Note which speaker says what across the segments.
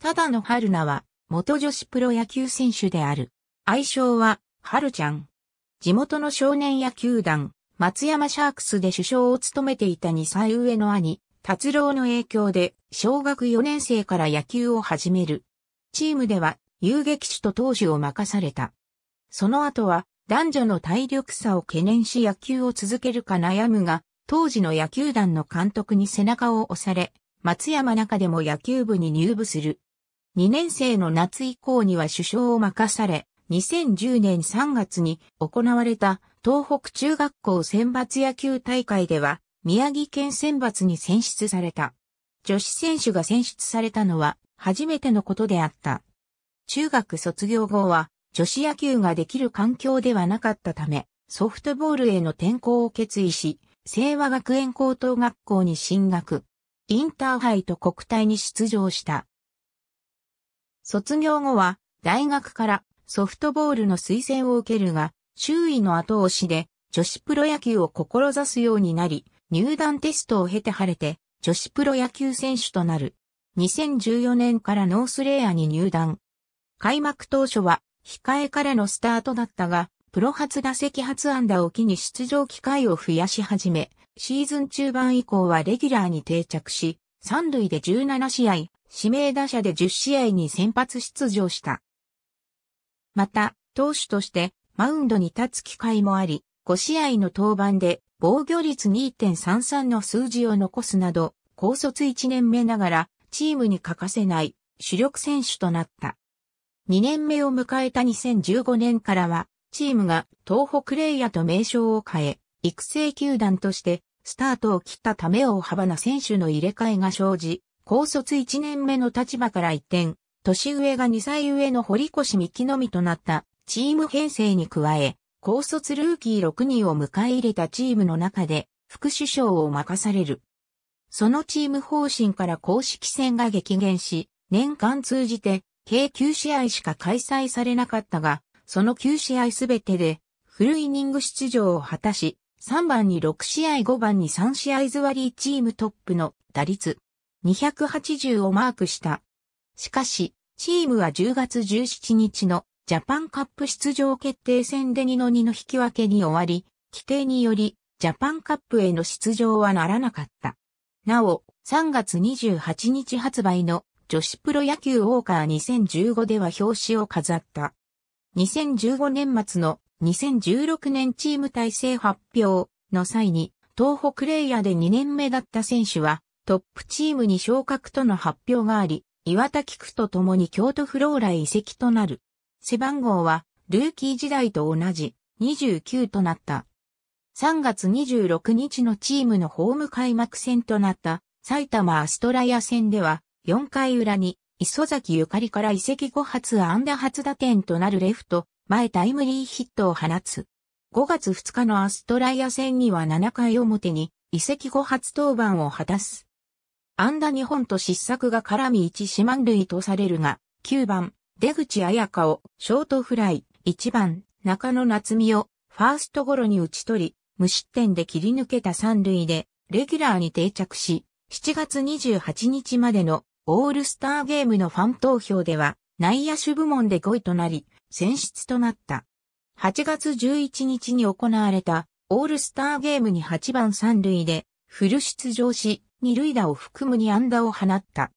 Speaker 1: ただの春菜は、元女子プロ野球選手である。愛称は、春ちゃん。地元の少年野球団、松山シャークスで首相を務めていた2歳上の兄、達郎の影響で、小学4年生から野球を始める。チームでは、遊撃手と投手を任された。その後は、男女の体力差を懸念し野球を続けるか悩むが、当時の野球団の監督に背中を押され、松山中でも野球部に入部する。2年生の夏以降には首相を任され、2010年3月に行われた東北中学校選抜野球大会では宮城県選抜に選出された。女子選手が選出されたのは初めてのことであった。中学卒業後は女子野球ができる環境ではなかったため、ソフトボールへの転校を決意し、清和学園高等学校に進学。インターハイと国体に出場した。卒業後は大学からソフトボールの推薦を受けるが、周囲の後押しで女子プロ野球を志すようになり、入団テストを経て晴れて女子プロ野球選手となる。2014年からノースレイヤーに入団。開幕当初は控えからのスタートだったが、プロ初打席初安打を機に出場機会を増やし始め、シーズン中盤以降はレギュラーに定着し、三塁で17試合、指名打者で10試合に先発出場した。また、投手としてマウンドに立つ機会もあり、5試合の登板で防御率2.33の数字を残すなど、高卒1年目ながらチームに欠かせない主力選手となった。2年目を迎えた2015年からは、チームが東北レイヤーと名称を変え、育成球団としてスタートを切ったため大幅な選手の入れ替えが生じ、高卒1年目の立場から一転、年上が2歳上の堀越美希のみとなったチーム編成に加え、高卒ルーキー6人を迎え入れたチームの中で副首相を任される。そのチーム方針から公式戦が激減し、年間通じて計9試合しか開催されなかったが、その9試合すべてでフルイニング出場を果たし、3番に6試合5番に3試合座りチームトップの打率、280をマークした。しかし、チームは10月17日のジャパンカップ出場決定戦で2の2の引き分けに終わり、規定によりジャパンカップへの出場はならなかった。なお、3月28日発売の女子プロ野球ウォーカー2015では表紙を飾った。2015年末の2016年チーム体制発表の際に、東北レイヤーで2年目だった選手は、トップチームに昇格との発表があり、岩田菊と共に京都フローラへ移籍となる。背番号は、ルーキー時代と同じ、29となった。3月26日のチームのホーム開幕戦となった埼玉アストラヤ戦では4回裏に磯崎ゆかりから移籍後初安打初打点となるレフト前タイムリーヒットを放つ。5月2日のアストライア戦には7回表に移籍後初登板を果たす。安打日本と失策が絡み1四万塁とされるが、9番、出口彩香をショートフライ、1番、中野夏美をファーストゴロに打ち取り、無失点で切り抜けた三塁で、レギュラーに定着し、7月28日までのオールスターゲームのファン投票では、内野手部門で5位となり、選出となった。8月11日に行われたオールスターゲームに8番三塁でフル出場し、二塁打を含む2安打を放った。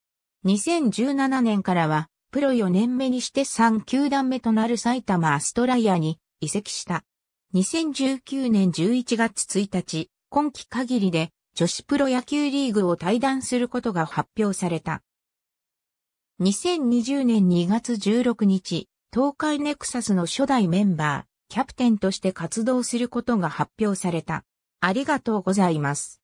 Speaker 1: 2017年からは、プロ4年目にして3球団目となる埼玉アストライアに移籍した。2019年11月1日、今季限りで女子プロ野球リーグを退団することが発表された。2020年2月16日、東海ネクサスの初代メンバー、キャプテンとして活動することが発表された。ありがとうございます。